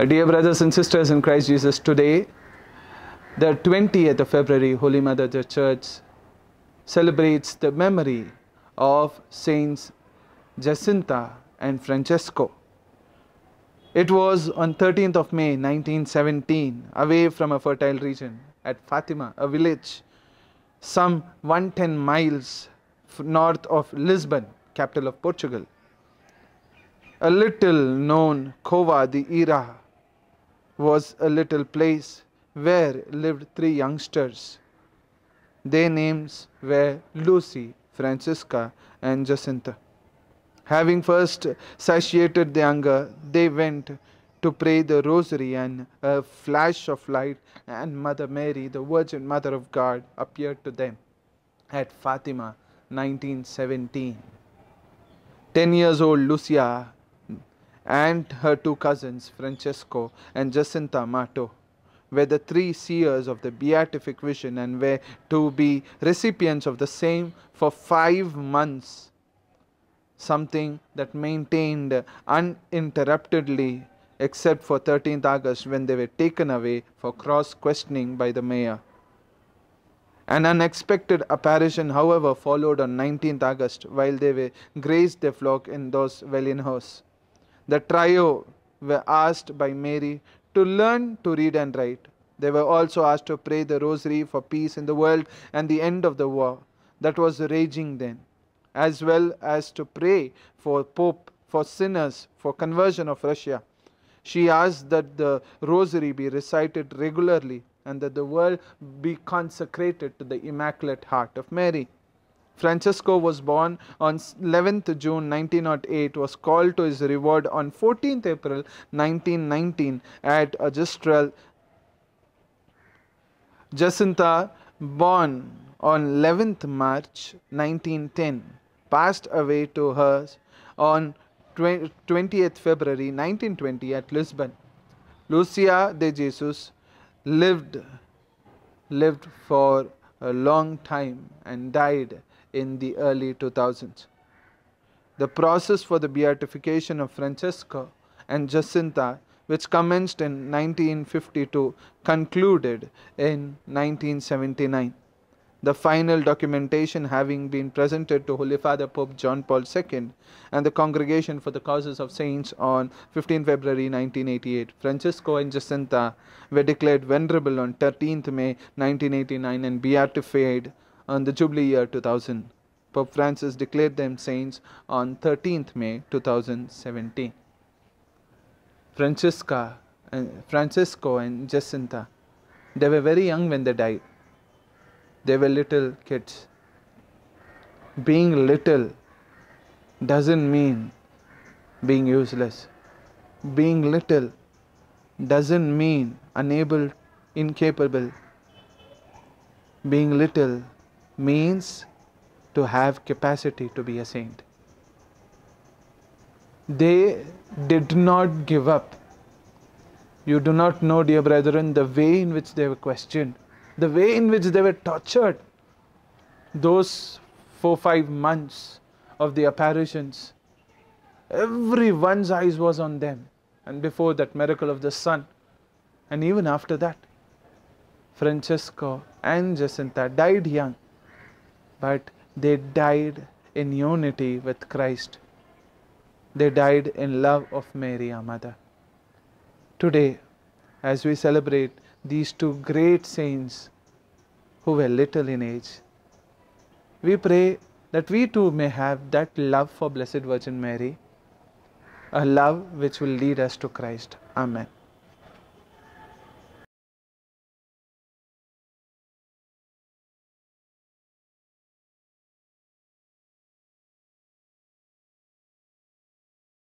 Uh, dear brothers and sisters in Christ Jesus, today, the 20th of February, Holy Mother the Church celebrates the memory of Saints Jacinta and Francesco. It was on 13th of May 1917, away from a fertile region at Fatima, a village some 110 miles north of Lisbon, capital of Portugal. A little known Cova de Ira was a little place where lived three youngsters. Their names were Lucy, Francisca, and Jacinta. Having first satiated their hunger, they went to pray the rosary, and a flash of light and Mother Mary, the Virgin Mother of God, appeared to them at Fatima, 1917. Ten years old Lucia and her two cousins, Francesco and Jacinta Mato, were the three seers of the Beatific Vision and were to be recipients of the same for five months, something that maintained uninterruptedly except for 13th August when they were taken away for cross questioning by the mayor. An unexpected apparition, however, followed on 19th August while they were grazed their flock in those Velinos. The trio were asked by Mary to learn to read and write. They were also asked to pray the rosary for peace in the world and the end of the war that was raging then, as well as to pray for Pope, for sinners, for conversion of Russia. She asked that the rosary be recited regularly and that the world be consecrated to the Immaculate Heart of Mary. Francesco was born on 11th June 1908, was called to his reward on 14th April 1919 at Agistral. Jacinta, born on 11th March 1910, passed away to her on 20th February 1920 at Lisbon. Lucia de Jesus lived lived for a long time and died in the early 2000s. The process for the beatification of Francesco and Jacinta, which commenced in 1952, concluded in 1979. The final documentation having been presented to Holy Father Pope John Paul II and the Congregation for the Causes of Saints on 15 February 1988, Francesco and Jacinta were declared venerable on 13 May 1989 and beatified on the Jubilee year 2000. Pope Francis declared them saints on 13th May 2017. Francisca and uh, Francisco and Jacinta, they were very young when they died. They were little kids. Being little doesn't mean being useless. Being little doesn't mean unable, incapable. Being little means to have capacity to be a saint. They did not give up. You do not know, dear brethren, the way in which they were questioned, the way in which they were tortured. Those four, five months of the apparitions, everyone's eyes was on them. And before that miracle of the sun, and even after that, Francesco and Jacinta died young but they died in unity with Christ. They died in love of Mary, our mother. Today, as we celebrate these two great saints who were little in age, we pray that we too may have that love for Blessed Virgin Mary, a love which will lead us to Christ. Amen.